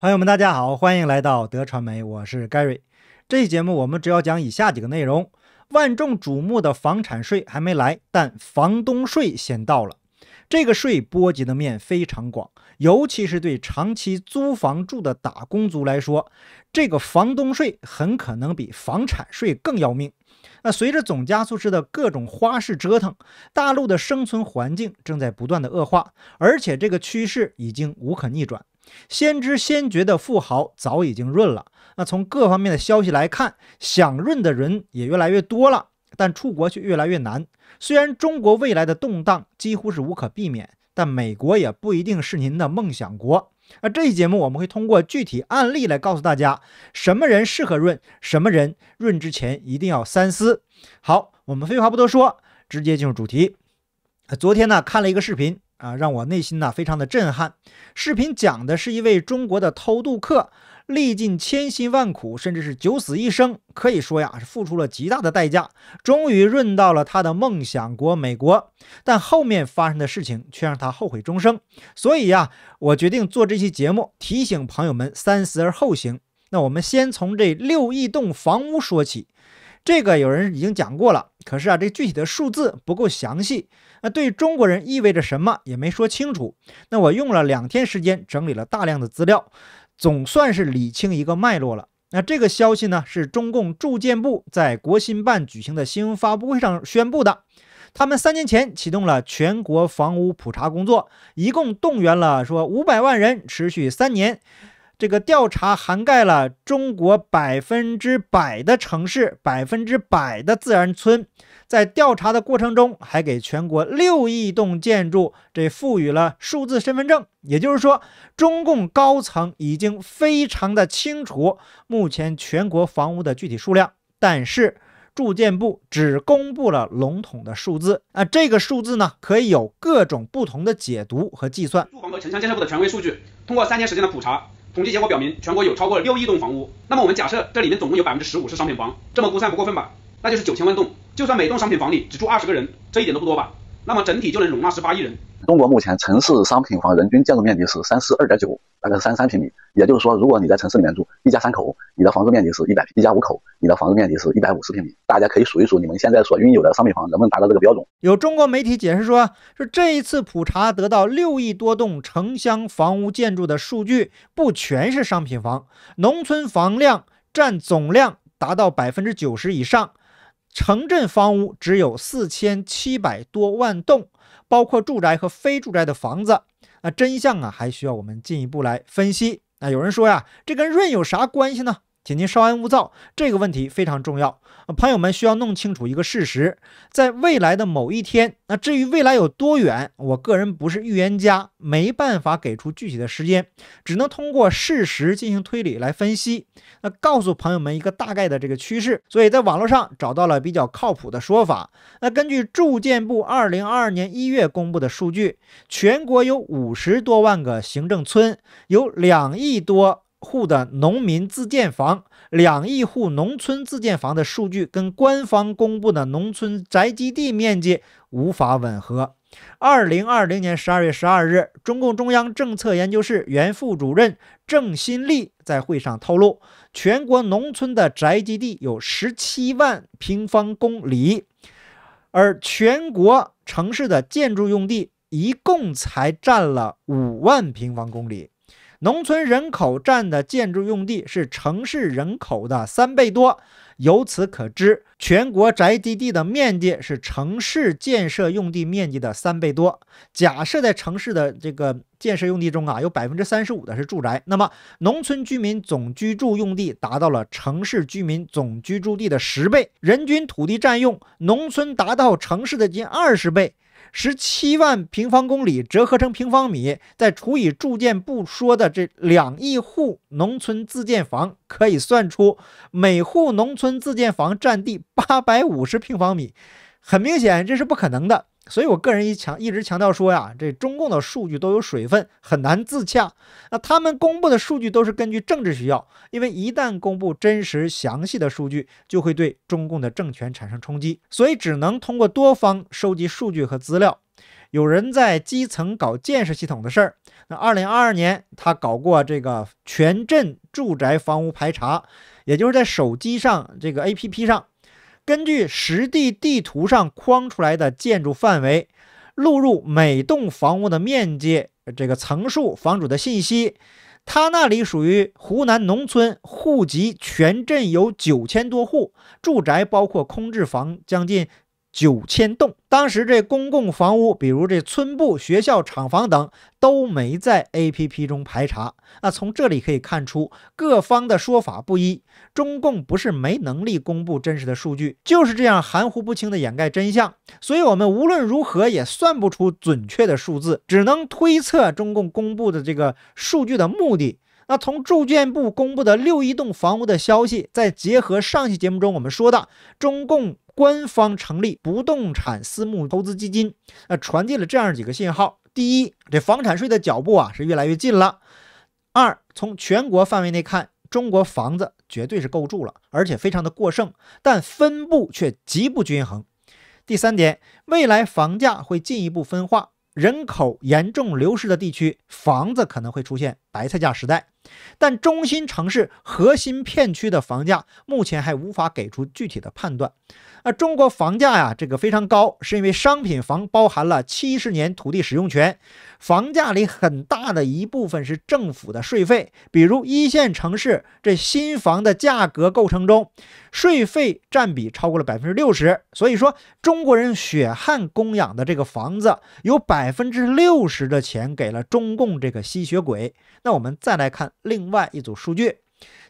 朋友们，大家好，欢迎来到德传媒，我是 Gary。这期节目我们主要讲以下几个内容：万众瞩目的房产税还没来，但房东税先到了。这个税波及的面非常广，尤其是对长期租房住的打工族来说，这个房东税很可能比房产税更要命。那随着总加速式的各种花式折腾，大陆的生存环境正在不断的恶化，而且这个趋势已经无可逆转。先知先觉的富豪早已经润了，那从各方面的消息来看，想润的人也越来越多了，但出国却越来越难。虽然中国未来的动荡几乎是无可避免，但美国也不一定是您的梦想国。那这期节目我们会通过具体案例来告诉大家，什么人适合润，什么人润之前一定要三思。好，我们废话不多说，直接进入主题。昨天呢，看了一个视频。啊，让我内心呐非常的震撼。视频讲的是一位中国的偷渡客，历尽千辛万苦，甚至是九死一生，可以说呀是付出了极大的代价，终于润到了他的梦想国美国。但后面发生的事情却让他后悔终生。所以呀，我决定做这期节目，提醒朋友们三思而后行。那我们先从这六亿栋房屋说起。这个有人已经讲过了，可是啊，这具体的数字不够详细，那对中国人意味着什么也没说清楚。那我用了两天时间整理了大量的资料，总算是理清一个脉络了。那这个消息呢，是中共住建部在国新办举行的新闻发布会上宣布的。他们三年前启动了全国房屋普查工作，一共动员了说五百万人，持续三年。这个调查涵盖了中国百分之百的城市，百分之百的自然村。在调查的过程中，还给全国六亿栋建筑这赋予了数字身份证。也就是说，中共高层已经非常的清楚目前全国房屋的具体数量，但是住建部只公布了笼统的数字啊。这个数字呢，可以有各种不同的解读和计算。住房和城乡建设部的权威数据，通过三天时间的普查。统计结果表明，全国有超过六亿栋房屋。那么我们假设这里面总共有百分之十五是商品房，这么估算不过分吧？那就是九千万栋。就算每栋商品房里只住二十个人，这一点都不多吧？那么整体就能容纳十八亿人。中国目前城市商品房人均建筑面积是三十二点九，大概是三十三平米。也就是说，如果你在城市里面住一家三口，你的房子面积是一百平；一家五口，你的房子面积是一百五十平米。大家可以数一数，你们现在所拥有的商品房能不能达到这个标准？有中国媒体解释说，是这一次普查得到六亿多栋城乡房屋建筑的数据，不全是商品房，农村房量占总量达到百分之九十以上。城镇房屋只有四千七百多万栋，包括住宅和非住宅的房子。那真相啊，还需要我们进一步来分析。那有人说呀，这跟润有啥关系呢？请您稍安勿躁，这个问题非常重要。朋友们需要弄清楚一个事实：在未来的某一天，那至于未来有多远，我个人不是预言家，没办法给出具体的时间，只能通过事实进行推理来分析。那告诉朋友们一个大概的这个趋势。所以在网络上找到了比较靠谱的说法。那根据住建部二零二二年一月公布的数据，全国有五十多万个行政村，有两亿多。户的农民自建房，两亿户农村自建房的数据跟官方公布的农村宅基地面积无法吻合。二零二零年十二月十二日，中共中央政策研究室原副主任郑新立在会上透露，全国农村的宅基地有十七万平方公里，而全国城市的建筑用地一共才占了五万平方公里。农村人口占的建筑用地是城市人口的三倍多，由此可知，全国宅基地的面积是城市建设用地面积的三倍多。假设在城市的这个建设用地中啊，有百分之三十五的是住宅，那么农村居民总居住用地达到了城市居民总居住地的十倍，人均土地占用农村达到城市的近二十倍。十七万平方公里折合成平方米，再除以住建部说的这两亿户农村自建房，可以算出每户农村自建房占地八百五十平方米。很明显，这是不可能的。所以，我个人一强一直强调说呀，这中共的数据都有水分，很难自洽。那他们公布的数据都是根据政治需要，因为一旦公布真实详细的数据，就会对中共的政权产生冲击，所以只能通过多方收集数据和资料。有人在基层搞建设系统的事儿，那二零二二年他搞过这个全镇住宅房屋排查，也就是在手机上这个 APP 上。根据实地地图上框出来的建筑范围，录入每栋房屋的面积、这个层数、房主的信息。他那里属于湖南农村户籍，全镇有九千多户，住宅包括空置房将近。九千栋，当时这公共房屋，比如这村部、学校、厂房等，都没在 A P P 中排查。那从这里可以看出，各方的说法不一。中共不是没能力公布真实的数据，就是这样含糊不清的掩盖真相。所以，我们无论如何也算不出准确的数字，只能推测中共公布的这个数据的目的。那从住建部公布的六亿栋房屋的消息，再结合上期节目中我们说的中共官方成立不动产私募投资基金，呃，传递了这样几个信号：第一，这房产税的脚步啊是越来越近了；二，从全国范围内看，中国房子绝对是够住了，而且非常的过剩，但分布却极不均衡；第三点，未来房价会进一步分化，人口严重流失的地区，房子可能会出现白菜价时代。但中心城市核心片区的房价目前还无法给出具体的判断。那中国房价呀，这个非常高，是因为商品房包含了七十年土地使用权，房价里很大的一部分是政府的税费，比如一线城市这新房的价格构成中，税费占比超过了百分之六十。所以说，中国人血汗供养的这个房子，有百分之六十的钱给了中共这个吸血鬼。那我们再来看。另外一组数据，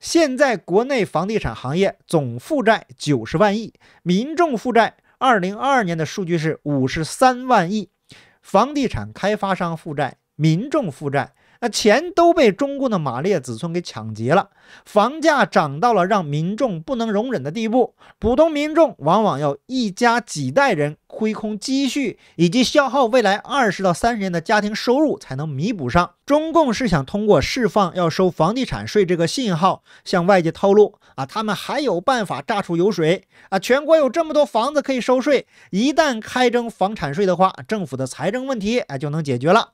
现在国内房地产行业总负债九十万亿，民众负债二零二二年的数据是五十三万亿，房地产开发商负债，民众负债。那钱都被中共的马列子孙给抢劫了，房价涨到了让民众不能容忍的地步。普通民众往往要一家几代人亏空积蓄，以及消耗未来二十到三十年的家庭收入才能弥补上。中共是想通过释放要收房地产税这个信号，向外界透露啊，他们还有办法榨出油水啊。全国有这么多房子可以收税，一旦开征房产税的话，政府的财政问题啊就能解决了。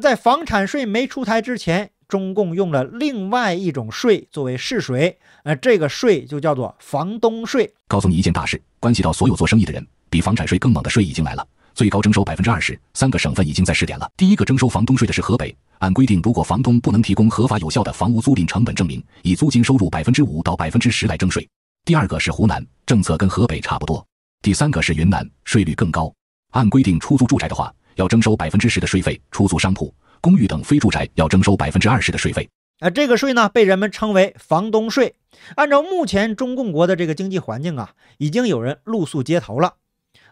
在房产税没出台之前，中共用了另外一种税作为试水，呃，这个税就叫做房东税。告诉你一件大事，关系到所有做生意的人，比房产税更猛的税已经来了，最高征收百分之二十，三个省份已经在试点了。第一个征收房东税的是河北，按规定，如果房东不能提供合法有效的房屋租赁成本证明，以租金收入百分之五到百分之十来征税。第二个是湖南，政策跟河北差不多。第三个是云南，税率更高，按规定出租住宅的话。要征收百分之十的税费，出租商铺、公寓等非住宅要征收百分之二十的税费。啊，这个税呢，被人们称为房东税。按照目前中共国的这个经济环境啊，已经有人露宿街头了。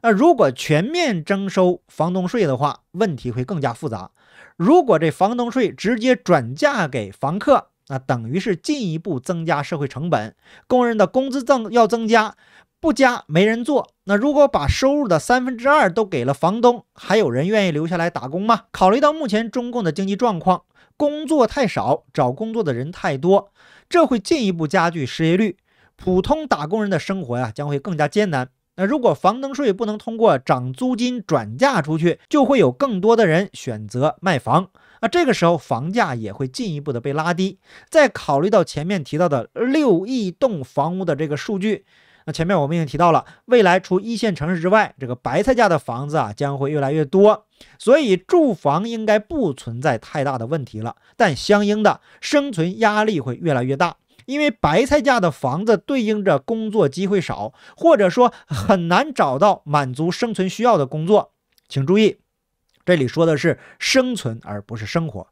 那如果全面征收房东税的话，问题会更加复杂。如果这房东税直接转嫁给房客，那等于是进一步增加社会成本，工人的工资增要增加。不加没人做，那如果把收入的三分之二都给了房东，还有人愿意留下来打工吗？考虑到目前中共的经济状况，工作太少，找工作的人太多，这会进一步加剧失业率，普通打工人的生活呀将会更加艰难。那如果房东税不能通过涨租金转嫁出去，就会有更多的人选择卖房，那这个时候房价也会进一步的被拉低。再考虑到前面提到的六亿栋房屋的这个数据。那前面我们已经提到了，未来除一线城市之外，这个白菜价的房子啊，将会越来越多，所以住房应该不存在太大的问题了。但相应的生存压力会越来越大，因为白菜价的房子对应着工作机会少，或者说很难找到满足生存需要的工作。请注意，这里说的是生存，而不是生活。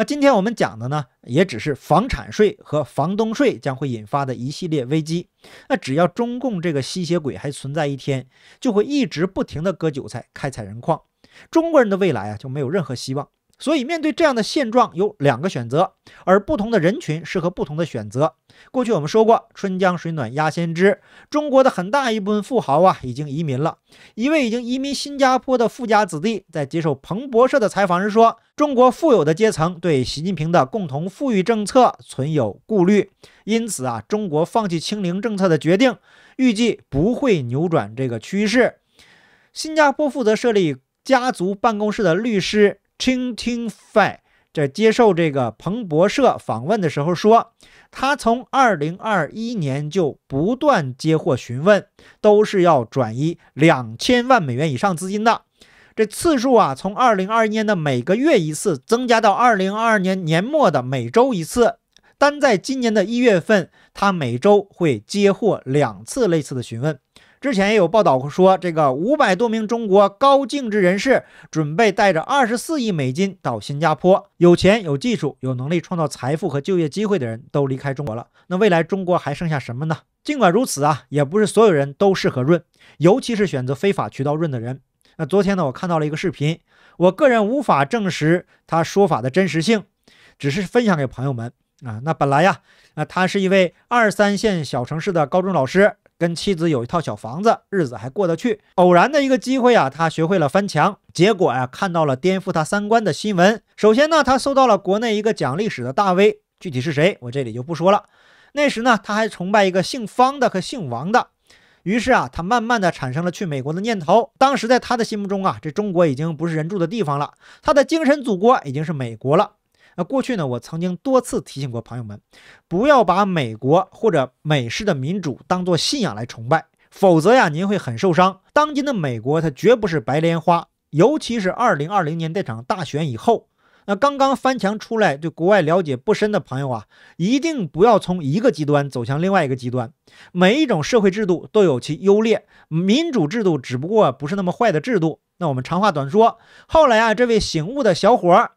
那今天我们讲的呢，也只是房产税和房东税将会引发的一系列危机。那只要中共这个吸血鬼还存在一天，就会一直不停的割韭菜、开采人矿，中国人的未来啊，就没有任何希望。所以，面对这样的现状，有两个选择，而不同的人群适合不同的选择。过去我们说过“春江水暖鸭先知”，中国的很大一部分富豪啊已经移民了。一位已经移民新加坡的富家子弟在接受彭博社的采访时说：“中国富有的阶层对习近平的共同富裕政策存有顾虑，因此啊，中国放弃清零政策的决定预计不会扭转这个趋势。”新加坡负责设立家族办公室的律师。听 i n g t i n g Fei 在接受这个彭博社访问的时候说，他从2021年就不断接获询问，都是要转移两千万美元以上资金的。这次数啊，从2 0 2一年的每个月一次增加到2022年年末的每周一次。单在今年的一月份，他每周会接获两次类似的询问。之前也有报道说，这个五百多名中国高净值人士准备带着二十四亿美金到新加坡。有钱、有技术、有能力创造财富和就业机会的人都离开中国了。那未来中国还剩下什么呢？尽管如此啊，也不是所有人都适合润，尤其是选择非法渠道润的人。那昨天呢，我看到了一个视频，我个人无法证实他说法的真实性，只是分享给朋友们啊。那本来呀，啊，他是一位二三线小城市的高中老师。跟妻子有一套小房子，日子还过得去。偶然的一个机会啊，他学会了翻墙，结果呀，看到了颠覆他三观的新闻。首先呢，他搜到了国内一个讲历史的大 V，具体是谁，我这里就不说了。那时呢，他还崇拜一个姓方的和姓王的，于是啊，他慢慢的产生了去美国的念头。当时在他的心目中啊，这中国已经不是人住的地方了，他的精神祖国已经是美国了。那过去呢，我曾经多次提醒过朋友们，不要把美国或者美式的民主当作信仰来崇拜，否则呀，您会很受伤。当今的美国，它绝不是白莲花，尤其是2020年这场大选以后，那刚刚翻墙出来对国外了解不深的朋友啊，一定不要从一个极端走向另外一个极端。每一种社会制度都有其优劣，民主制度只不过不是那么坏的制度。那我们长话短说，后来啊，这位醒悟的小伙。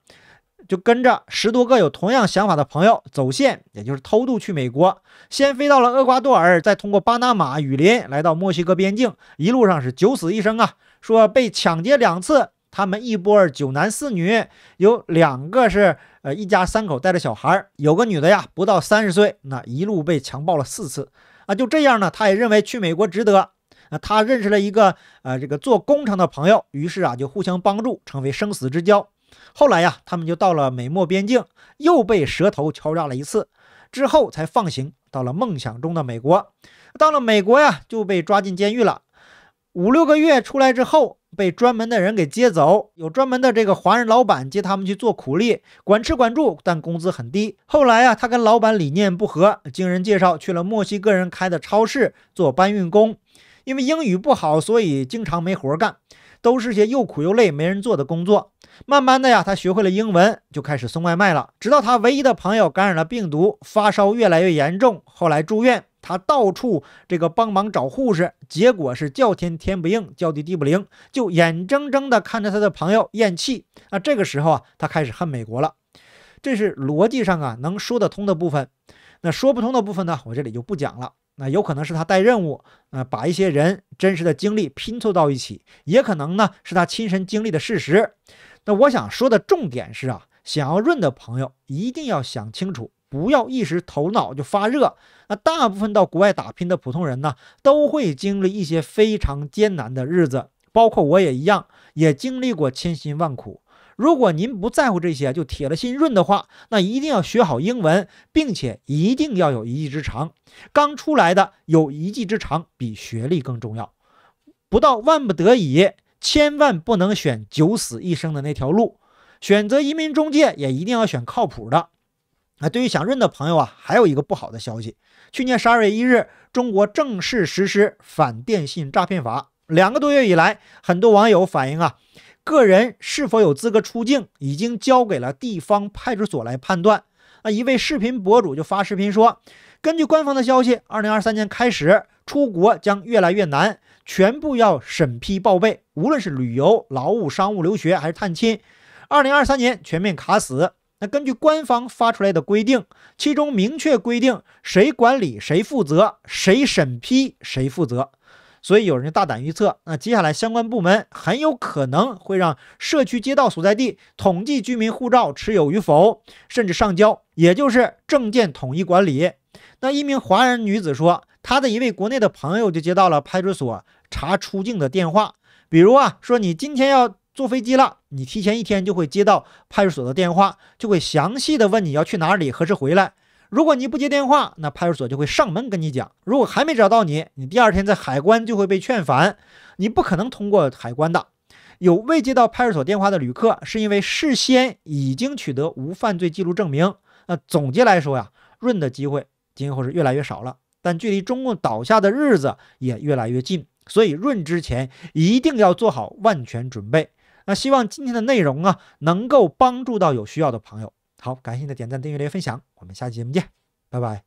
就跟着十多个有同样想法的朋友走线，也就是偷渡去美国。先飞到了厄瓜多尔，再通过巴拿马雨林来到墨西哥边境，一路上是九死一生啊！说被抢劫两次，他们一波九男四女，有两个是呃一家三口带着小孩，有个女的呀不到三十岁，那一路被强暴了四次啊！就这样呢，他也认为去美国值得。那他认识了一个呃这个做工程的朋友，于是啊就互相帮助，成为生死之交。后来呀，他们就到了美墨边境，又被蛇头敲诈了一次，之后才放行到了梦想中的美国。到了美国呀，就被抓进监狱了，五六个月出来之后，被专门的人给接走，有专门的这个华人老板接他们去做苦力，管吃管住，但工资很低。后来呀，他跟老板理念不合，经人介绍去了墨西哥人开的超市做搬运工，因为英语不好，所以经常没活干，都是些又苦又累、没人做的工作。慢慢的呀，他学会了英文，就开始送外卖了。直到他唯一的朋友感染了病毒，发烧越来越严重，后来住院，他到处这个帮忙找护士，结果是叫天天不应，叫地地不灵，就眼睁睁地看着他的朋友咽气。那这个时候啊，他开始恨美国了。这是逻辑上啊能说得通的部分。那说不通的部分呢，我这里就不讲了。那有可能是他带任务，呃，把一些人真实的经历拼凑到一起，也可能呢是他亲身经历的事实。那我想说的重点是啊，想要润的朋友一定要想清楚，不要一时头脑就发热。那大部分到国外打拼的普通人呢，都会经历一些非常艰难的日子，包括我也一样，也经历过千辛万苦。如果您不在乎这些，就铁了心润的话，那一定要学好英文，并且一定要有一技之长。刚出来的有一技之长比学历更重要，不到万不得已。千万不能选九死一生的那条路，选择移民中介也一定要选靠谱的。啊，对于想认的朋友啊，还有一个不好的消息：去年十二月一日，中国正式实施反电信诈骗法。两个多月以来，很多网友反映啊，个人是否有资格出境已经交给了地方派出所来判断。啊，一位视频博主就发视频说，根据官方的消息，二零二三年开始出国将越来越难，全部要审批报备。无论是旅游、劳务、商务、留学还是探亲，二零二三年全面卡死。那根据官方发出来的规定，其中明确规定谁管理谁负责，谁审批谁负责。所以有人大胆预测，那接下来相关部门很有可能会让社区街道所在地统计居民护照持有与否，甚至上交，也就是证件统一管理。那一名华人女子说，她的一位国内的朋友就接到了派出所查出境的电话。比如啊，说你今天要坐飞机了，你提前一天就会接到派出所的电话，就会详细的问你要去哪里、何时回来。如果你不接电话，那派出所就会上门跟你讲。如果还没找到你，你第二天在海关就会被劝返，你不可能通过海关的。有未接到派出所电话的旅客，是因为事先已经取得无犯罪记录证明。那总结来说呀，润的机会今后是越来越少了，但距离中共倒下的日子也越来越近。所以润之前一定要做好万全准备。那希望今天的内容啊，能够帮助到有需要的朋友。好，感谢你的点赞、订阅、分享，我们下期节目见，拜拜。